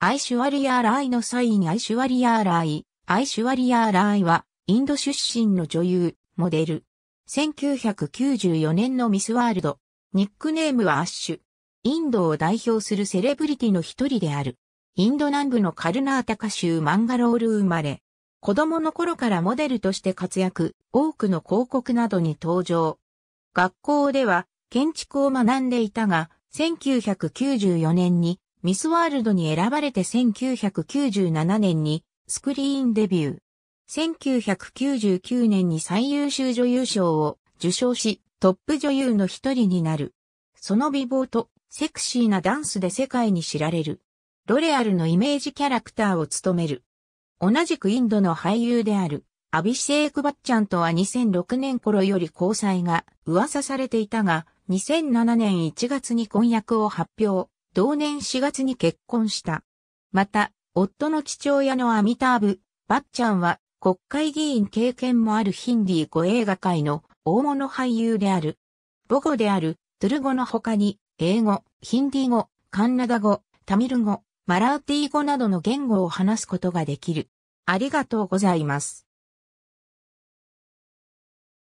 アイシュワリアーライのサインアイシュワリアーライ、アイシュワリアーライは、インド出身の女優、モデル。1994年のミスワールド。ニックネームはアッシュ。インドを代表するセレブリティの一人である。インド南部のカルナータカ州マンガロール生まれ。子供の頃からモデルとして活躍、多くの広告などに登場。学校では建築を学んでいたが、1994年にミスワールドに選ばれて1997年にスクリーンデビュー。1999年に最優秀女優賞を受賞し、トップ女優の一人になる。その美貌とセクシーなダンスで世界に知られる。ロレアルのイメージキャラクターを務める。同じくインドの俳優である、アビシェイク・バッチャンとは2006年頃より交際が噂されていたが、2007年1月に婚約を発表。同年4月に結婚した。また、夫の父親のアミターブ・バッチャンは国会議員経験もあるヒンディー語映画界の大物俳優である。母語であるトゥル語の他に、英語、ヒンディー語、カンナダ語、タミル語、マラーティー語などの言語を話すことができる。ありがとうございます。